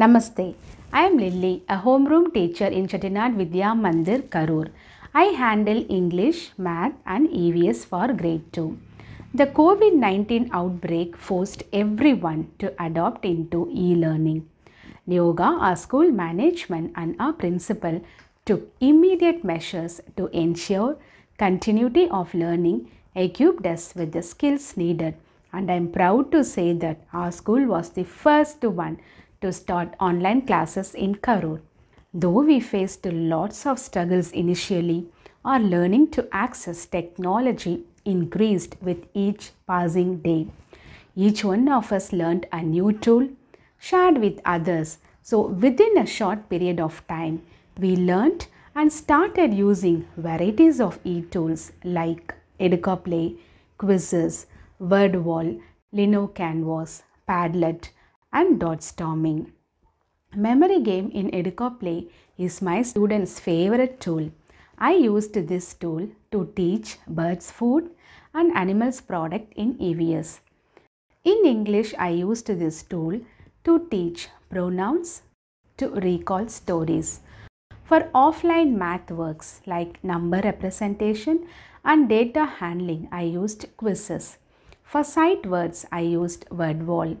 Namaste. I am Lily, a homeroom teacher in Chettinad Vidya Mandir, Karur. I handle English, Math and EVS for grade 2. The COVID-19 outbreak forced everyone to adopt into e-learning. Yoga, our school management and our principal took immediate measures to ensure continuity of learning equipped us with the skills needed and I am proud to say that our school was the first one to start online classes in Karur. Though we faced lots of struggles initially, our learning to access technology increased with each passing day. Each one of us learned a new tool, shared with others. So, within a short period of time, we learned and started using varieties of e tools like EducaPlay, quizzes, WordWall, Lino Canvas, Padlet, and dot storming. Memory game in EducoPlay is my students' favorite tool. I used this tool to teach birds food and animals product in EVS. In English, I used this tool to teach pronouns, to recall stories. For offline math works like number representation and data handling, I used quizzes. For sight words, I used word wall.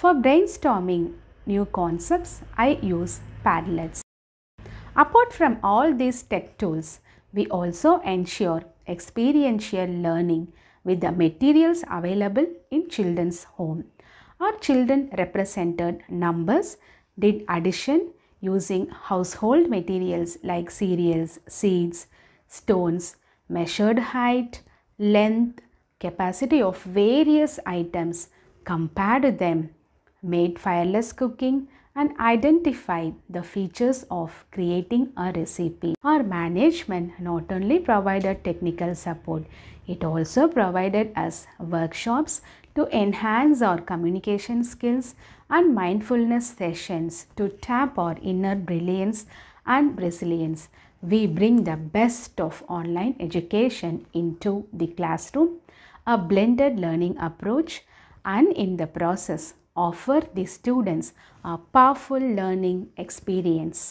For brainstorming new concepts, I use Padlets. Apart from all these tech tools, we also ensure experiential learning with the materials available in children's home. Our children represented numbers, did addition using household materials like cereals, seeds, stones, measured height, length, capacity of various items, compared them made fireless cooking and identified the features of creating a recipe. Our management not only provided technical support, it also provided us workshops to enhance our communication skills and mindfulness sessions to tap our inner brilliance and resilience. We bring the best of online education into the classroom, a blended learning approach and in the process offer the students a powerful learning experience.